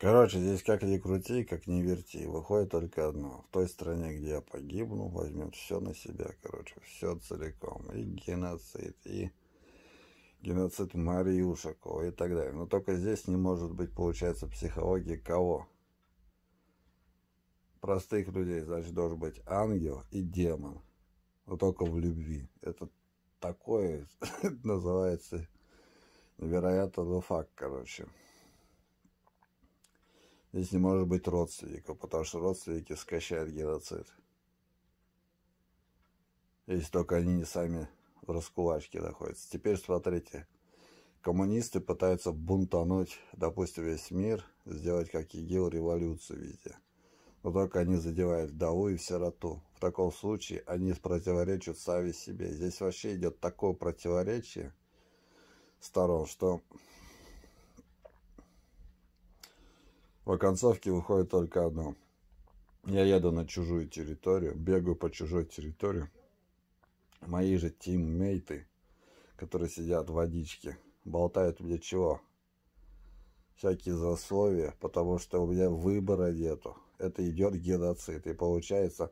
Короче, здесь как ни крути, как ни верти. Выходит только одно. В той стране, где я погибну, возьмет все на себя, короче, все целиком. И геноцид, и геноцид Мариушакова и так далее. Но только здесь не может быть, получается, психологии кого? Простых людей, значит, должен быть ангел и демон. Но только в любви. Это такое называется невероятный факт, короче. Здесь не может быть родственников, потому что родственники скачают геноцид. Если только они не сами в раскулачке находятся. Теперь смотрите. Коммунисты пытаются бунтануть, допустим, весь мир, сделать как ИГИЛ революцию везде. Но только они задевают вдову и в сироту. В таком случае они противоречат сами себе. Здесь вообще идет такое противоречие сторон, что В оконцовке выходит только одно. Я еду на чужую территорию, бегаю по чужой территории. Мои же тиммейты, которые сидят в водичке, болтают мне чего? Всякие засловия, потому что у меня выбора нету. Это идет геноцид. И получается,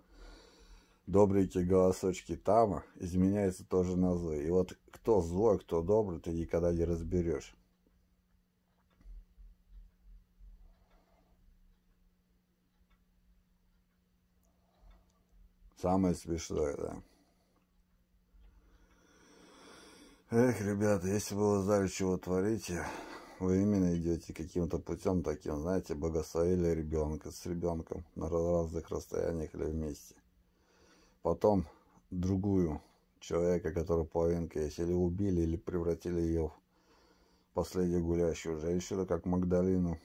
добренькие голосочки там а, изменяются тоже на злые. И вот кто злой, кто добрый, ты никогда не разберешь. Самое смешное, да. Эх, ребята, если бы вы знали, чего творите, вы именно идете каким-то путем таким, знаете, богословили ребенка с ребенком на разных расстояниях или вместе. Потом другую человека, который половинка есть, или убили, или превратили ее в последнюю гулящую женщину, как Магдалину.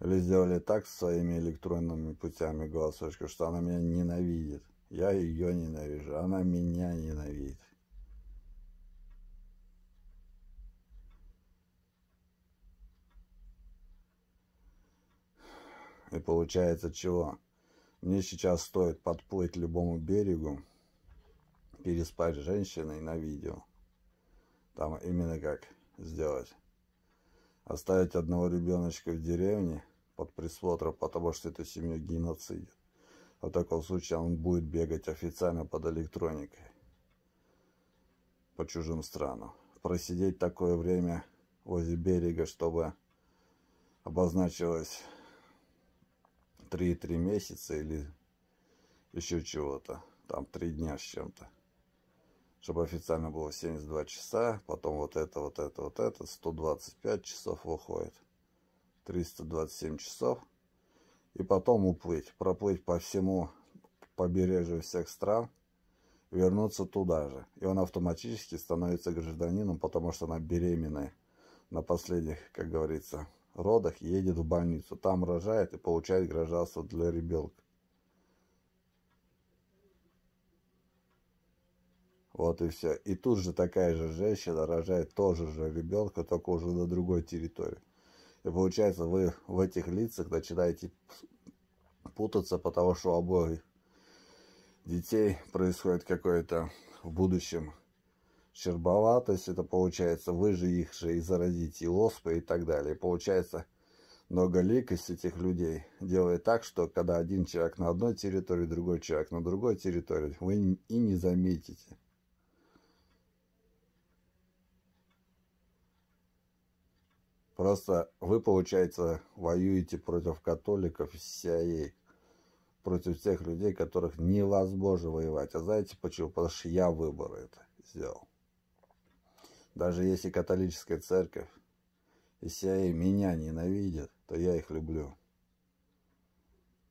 Или сделали так с своими электронными путями голосочка, что она меня ненавидит. Я ее ненавижу, она меня ненавидит. И получается чего? Мне сейчас стоит подплыть любому берегу, переспать с женщиной на видео. Там именно как сделать. Оставить одного ребеночка в деревне под присмотром, потому что это семью геноцидит. В таком случае он будет бегать официально под электроникой по чужим странам. Просидеть такое время возле берега, чтобы обозначилось 3-3 месяца или еще чего-то. Там 3 дня с чем-то. Чтобы официально было 72 часа, потом вот это, вот это, вот это, 125 часов выходит. 327 часов и потом уплыть, проплыть по всему побережью всех стран, вернуться туда же. И он автоматически становится гражданином, потому что она беременная на последних, как говорится, родах, едет в больницу, там рожает и получает гражданство для ребенка. Вот и все. И тут же такая же женщина рожает тоже же ребенка, только уже на другой территории. И получается, вы в этих лицах начинаете путаться, потому что у обоих детей происходит какое-то в будущем щербоватость. Это получается, вы же их же и заразите, и лоспы, и так далее. И получается, многоликость этих людей делает так, что когда один человек на одной территории, другой человек на другой территории, вы и не заметите. Просто вы, получается, воюете против католиков всей, против тех людей, которых невозможно воевать. А знаете почему? Потому что я выбор это сделал. Даже если католическая церковь и вся меня ненавидит, то я их люблю.